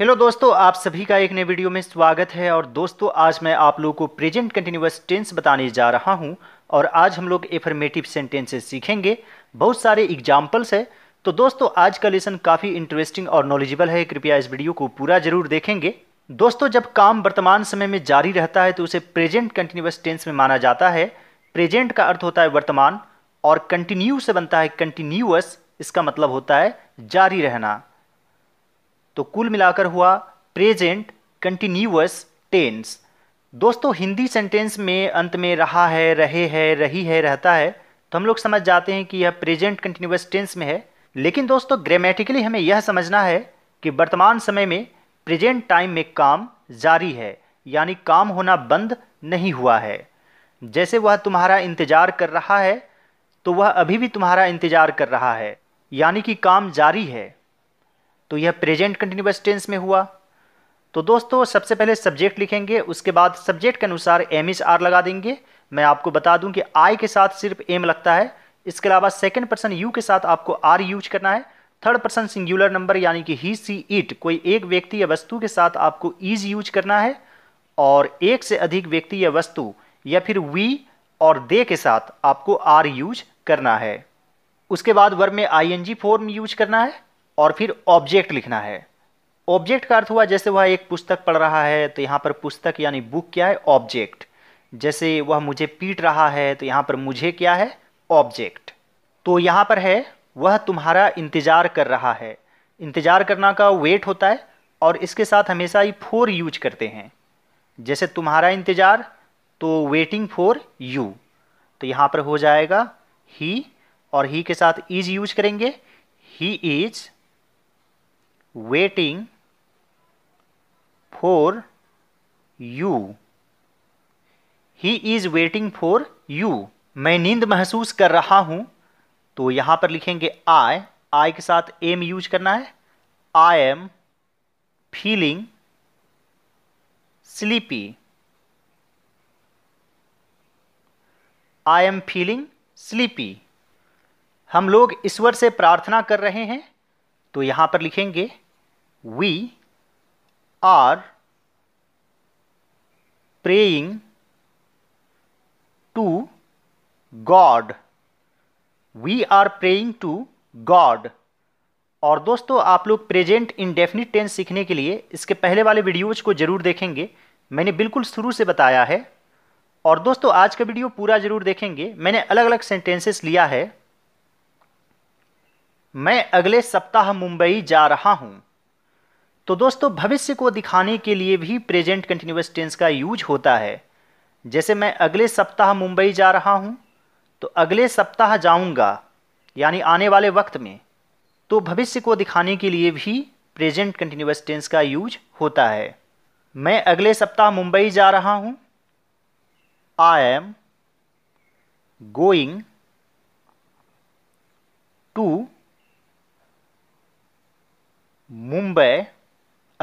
Hello दोस्तों आप सभी का एक नए वीडियो में स्वागत है और दोस्तों आज मैं आप लोगों को प्रेजेंट कंटिन्यूस टेंस बताने जा रहा हूं और आज हम लोग एफर्मेटिव सेंटेंसेस सीखेंगे बहुत सारे एग्जाम्पल्स है तो दोस्तों आज का लेसन काफ़ी इंटरेस्टिंग और नॉलेजेबल है कृपया इस वीडियो को पूरा जरूर देखेंगे दोस्तों जब काम वर्तमान समय में जारी रहता है तो उसे प्रेजेंट कंटिन्यूस टेंस में माना जाता है प्रेजेंट का अर्थ होता है वर्तमान और कंटिन्यू से बनता है कंटिन्यूस इसका मतलब होता है जारी रहना तो कुल मिलाकर हुआ प्रेजेंट कंटिन्यूस टेंस दोस्तों हिंदी सेंटेंस में अंत में रहा है रहे है रही है रहता है तो हम लोग समझ जाते हैं कि यह प्रेजेंट कंटिन्यूस टेंस में है लेकिन दोस्तों ग्रामेटिकली हमें यह समझना है कि वर्तमान समय में प्रेजेंट टाइम में काम जारी है यानी काम होना बंद नहीं हुआ है जैसे वह तुम्हारा इंतज़ार कर रहा है तो वह अभी भी तुम्हारा इंतज़ार कर रहा है यानी कि काम जारी है तो यह प्रेजेंट कंटिन्यूस टेंस में हुआ तो दोस्तों सबसे पहले सब्जेक्ट लिखेंगे उसके बाद सब्जेक्ट के अनुसार एम इज आर लगा देंगे मैं आपको बता दूं कि आई के साथ सिर्फ एम लगता है इसके अलावा सेकेंड पर्सन यू के साथ आपको आर यूज करना है थर्ड पर्सन सिंगुलर नंबर यानी कि ही सी इट कोई एक व्यक्ति या वस्तु के साथ आपको इज यूज करना है और एक से अधिक व्यक्ति या वस्तु या फिर वी और दे के साथ आपको आर यूज करना है उसके बाद वर्ब में I N G form use करना है और फिर ऑब्जेक्ट लिखना है ऑब्जेक्ट का अर्थ हुआ जैसे वह एक पुस्तक पढ़ रहा है तो यहाँ पर पुस्तक यानी बुक क्या है ऑब्जेक्ट जैसे वह मुझे पीट रहा है तो यहाँ पर मुझे क्या है ऑब्जेक्ट तो यहाँ पर है वह तुम्हारा इंतज़ार कर रहा है इंतज़ार करना का वेट होता है और इसके साथ हमेशा ही फोर यूज करते हैं जैसे तुम्हारा इंतज़ार तो वेटिंग फॉर यू तो यहाँ पर हो जाएगा ही और ही के साथ इज यूज करेंगे he is waiting for you. He is waiting for you. मैं नींद महसूस कर रहा हूं तो यहां पर लिखेंगे आई आई के साथ एम यूज करना है I am feeling sleepy I am feeling sleepy हम लोग ईश्वर से प्रार्थना कर रहे हैं तो यहां पर लिखेंगे we are praying to God. We are praying to God. और दोस्तों आप लोग प्रेजेंट इंडेफिनिट टेंस सीखने के लिए इसके पहले वाले वीडियोज को ज़रूर देखेंगे मैंने बिल्कुल शुरू से बताया है और दोस्तों आज का वीडियो पूरा ज़रूर देखेंगे मैंने अलग अलग सेंटेंसेस लिया है मैं अगले सप्ताह मुंबई जा रहा हूँ तो दोस्तों भविष्य को दिखाने के लिए भी प्रेजेंट कंटिन्यूस टेंस का यूज होता है जैसे मैं अगले सप्ताह मुंबई जा रहा हूँ तो अगले सप्ताह जाऊँगा यानी आने वाले वक्त में तो भविष्य को दिखाने के लिए भी प्रेजेंट कंटिन्यूस टेंस का यूज होता है मैं अगले सप्ताह मुंबई जा रहा हूँ I am going to Mumbai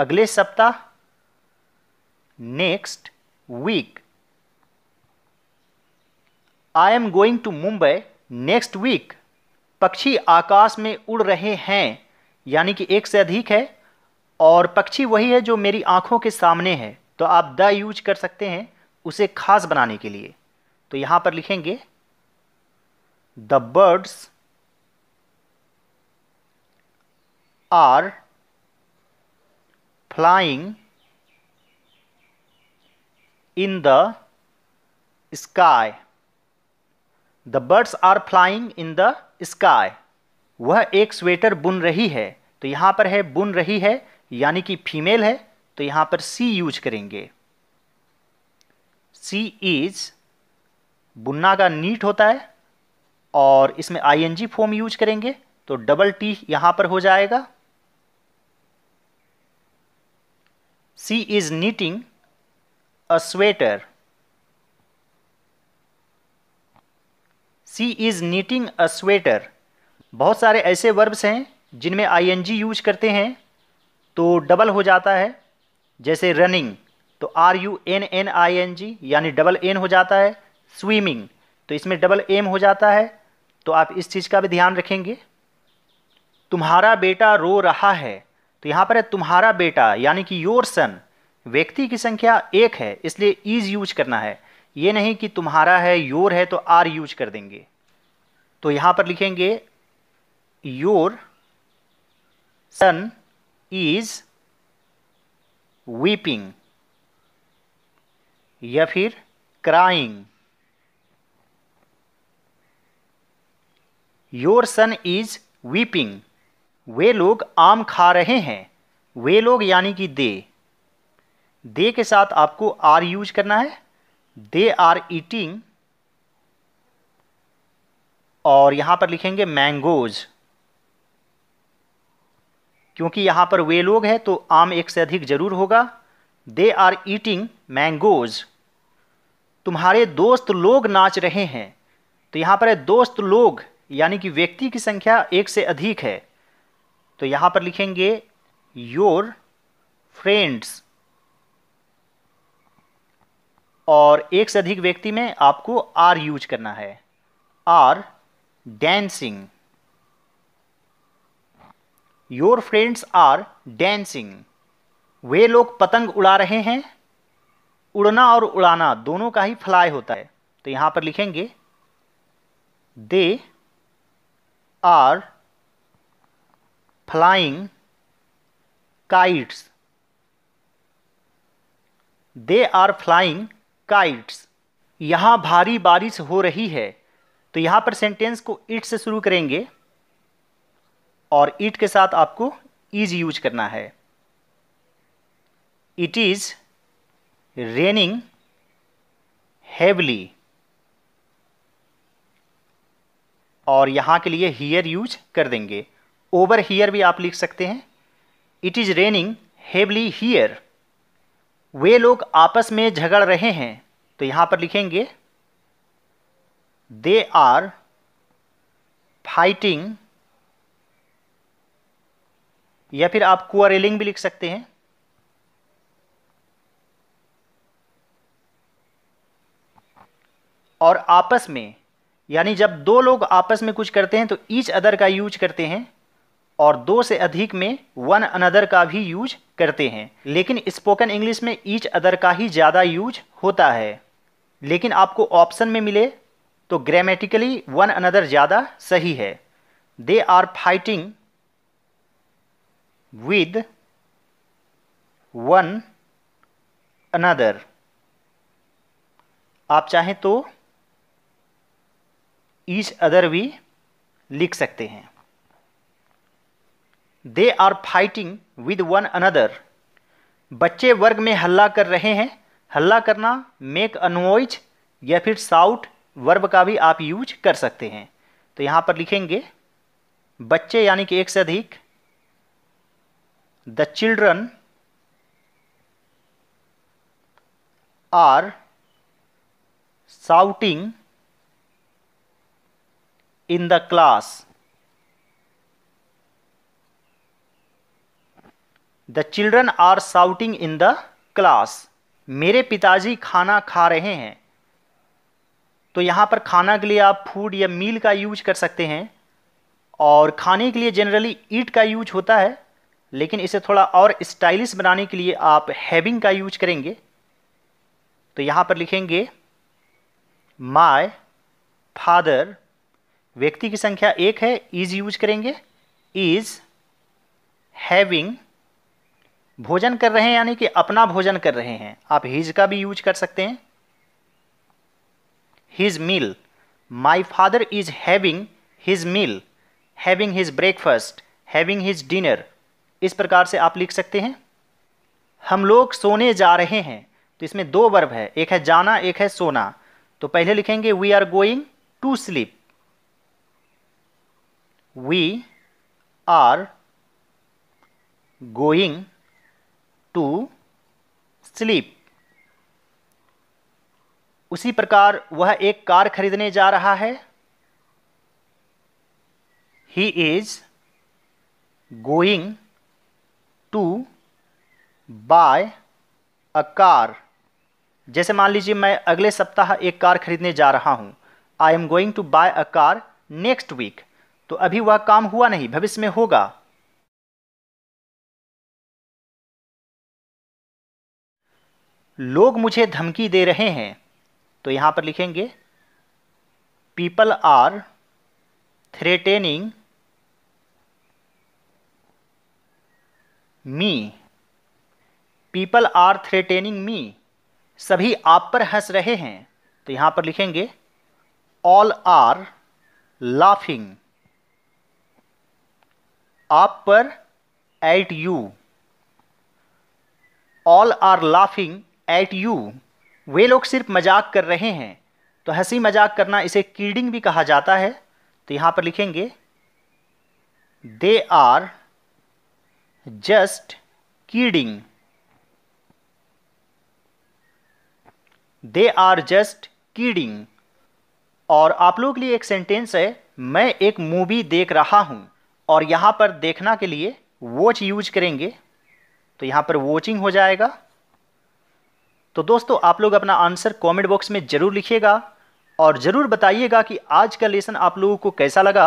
अगले सप्ताह next week I am going to Mumbai next week पक्षी आकाश में उड़ रहे हैं यानी कि एक से अधिक है और पक्षी वही है जो मेरी आंखों के सामने है तो आप द यूज कर सकते हैं उसे खास बनाने के लिए तो यहां पर लिखेंगे the birds are flying in the sky the birds are flying in the sky वह एक स्वेटर बुन रही है तो यहाँ पर है बुन रही है यानी कि फीमेल है तो यहाँ पर सी यूज करेंगे सी इज बुनना का नीट होता है और इसमें I N G form use करेंगे तो डबल टी यहां पर हो जाएगा She is knitting a sweater. She is knitting a sweater. बहुत सारे ऐसे वर्ब्स हैं जिनमें आई यूज करते हैं तो डबल हो जाता है जैसे रनिंग तो R U N N I N G यानी डबल एन हो जाता है स्विमिंग तो इसमें डबल एम हो जाता है तो आप इस चीज़ का भी ध्यान रखेंगे तुम्हारा बेटा रो रहा है तो यहाँ पर है तुम्हारा बेटा यानी कि योर सन व्यक्ति की संख्या एक है इसलिए इज यूज करना है ये नहीं कि तुम्हारा है योर है तो आर यूज कर देंगे तो यहाँ पर लिखेंगे योर सन इज वीपिंग या फिर crying your son is weeping वे लोग आम खा रहे हैं वे लोग यानी कि दे दे के साथ आपको आर यूज करना है दे आर ईटिंग और यहां पर लिखेंगे मैंगोज क्योंकि यहां पर वे लोग हैं तो आम एक से अधिक जरूर होगा दे आर ईटिंग मैंगोज तुम्हारे दोस्त लोग नाच रहे हैं तो यहां पर है दोस्त लोग यानी कि व्यक्ति की संख्या एक से अधिक है तो यहां पर लिखेंगे योर फ्रेंड्स और एक से अधिक व्यक्ति में आपको आर यूज करना है are dancing your friends are dancing वे लोग पतंग उड़ा रहे हैं उड़ना और उड़ाना दोनों का ही फ्लाई होता है तो यहां पर लिखेंगे they are flying kites they are flying kites यहाँ भारी बारिश हो रही है तो यहाँ पर सेंटेंस को इट से शुरू करेंगे और इट के साथ आपको इज यूज करना है इट इज रेनिंग हैवली और यहाँ के लिए हियर यूज कर देंगे ओवर हीयर भी आप लिख सकते हैं it is raining heavily here वे लोग आपस में झगड़ रहे हैं तो यहां पर लिखेंगे दे आर फाइटिंग या फिर आप कुरेलिंग भी लिख सकते हैं और आपस में यानी जब दो लोग आपस में कुछ करते हैं तो ईच अदर का यूज करते हैं और दो से अधिक में वन अनदर का भी यूज करते हैं लेकिन स्पोकन इंग्लिश में ईच अदर का ही ज़्यादा यूज होता है लेकिन आपको ऑप्शन में मिले तो ग्रामेटिकली वन अनदर ज़्यादा सही है they are fighting with one another आप चाहें तो ईच अदर भी लिख सकते हैं they are fighting with one another बच्चे वर्ग में हल्ला कर रहे हैं हल्ला करना मेक अनोइज या फिर साउट वर्ब का भी आप यूज कर सकते हैं तो यहाँ पर लिखेंगे बच्चे यानी कि एक से अधिक the children are shouting in the class the children are shouting in the class मेरे पिताजी खाना खा रहे हैं तो यहाँ पर खाना के लिए आप फूड या मील का यूज कर सकते हैं और खाने के लिए जनरली ईट का यूज होता है लेकिन इसे थोड़ा और स्टाइलिश बनाने के लिए आप हैविंग का यूज करेंगे तो यहाँ पर लिखेंगे माय फादर व्यक्ति की संख्या एक है इज यूज करेंगे इज हैविंग भोजन कर रहे हैं यानी कि अपना भोजन कर रहे हैं आप हिज का भी यूज कर सकते हैं his meal my father is having his meal having his breakfast having his dinner इस प्रकार से आप लिख सकते हैं हम लोग सोने जा रहे हैं तो इसमें दो वर्ब है एक है जाना एक है सोना तो पहले लिखेंगे we are going to sleep we are going to sleep उसी प्रकार वह एक कार खरीदने जा रहा है he is going to buy a car जैसे मान लीजिए मैं अगले सप्ताह एक कार खरीदने जा रहा हूँ I am going to buy a car next week तो अभी वह काम हुआ नहीं भविष्य में होगा लोग मुझे धमकी दे रहे हैं तो यहाँ पर लिखेंगे people are threatening me people are threatening me सभी आप पर हंस रहे हैं तो यहाँ पर लिखेंगे ऑल आर लाफिंग आप पर at you all are laughing at you वे लोग सिर्फ मजाक कर रहे हैं तो हंसी मजाक करना इसे कीडिंग भी कहा जाता है तो यहाँ पर लिखेंगे they are just kidding they are just kidding और आप लोगों के लिए एक सेंटेंस है मैं एक मूवी देख रहा हूँ और यहाँ पर देखना के लिए वॉच यूज करेंगे तो यहाँ पर वॉचिंग हो जाएगा तो दोस्तों आप लोग अपना आंसर कमेंट बॉक्स में ज़रूर लिखिएगा और ज़रूर बताइएगा कि आज का लेसन आप लोगों को कैसा लगा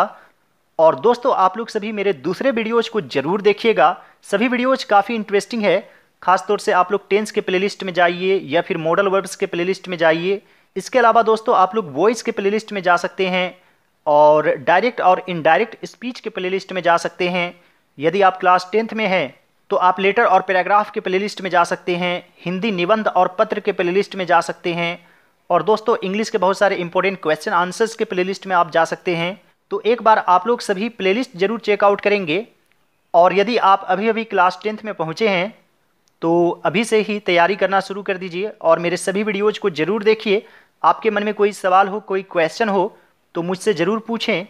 और दोस्तों आप लोग सभी मेरे दूसरे वीडियोज़ को ज़रूर देखिएगा सभी वीडियोज़ काफ़ी इंटरेस्टिंग है खासतौर से आप लोग टेंस के प्ले में जाइए या फिर मॉडल वर्ब्स के प्ले में जाइए इसके अलावा दोस्तों आप लोग वॉइस के प्ले में जा सकते हैं और डायरेक्ट और इनडायरेक्ट स्पीच के प्लेलिस्ट में जा सकते हैं यदि आप क्लास टेंथ में हैं तो आप लेटर और पैराग्राफ के प्लेलिस्ट में जा सकते हैं हिंदी निबंध और पत्र के प्लेलिस्ट में जा सकते हैं और दोस्तों इंग्लिश के बहुत सारे इंपॉर्टेंट क्वेश्चन आंसर्स के प्लेलिस्ट में आप जा सकते हैं तो एक बार आप लोग सभी प्लेलिस्ट जरूर चेकआउट करेंगे और यदि आप अभी अभी क्लास टेंथ में पहुँचे हैं तो अभी से ही तैयारी करना शुरू कर दीजिए और मेरे सभी वीडियोज़ को ज़रूर देखिए आपके मन में कोई सवाल हो कोई क्वेश्चन हो तो मुझसे ज़रूर पूछें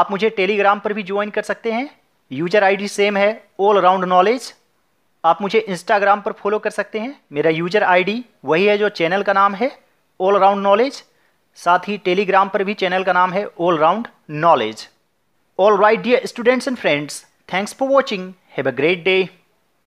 आप मुझे टेलीग्राम पर भी ज्वाइन कर सकते हैं यूजर आईडी सेम है ऑल राउंड नॉलेज आप मुझे इंस्टाग्राम पर फॉलो कर सकते हैं मेरा यूजर आईडी वही है जो चैनल का नाम है ऑल राउंड नॉलेज साथ ही टेलीग्राम पर भी चैनल का नाम है all round knowledge all right dear students and friends thanks for watching have a great day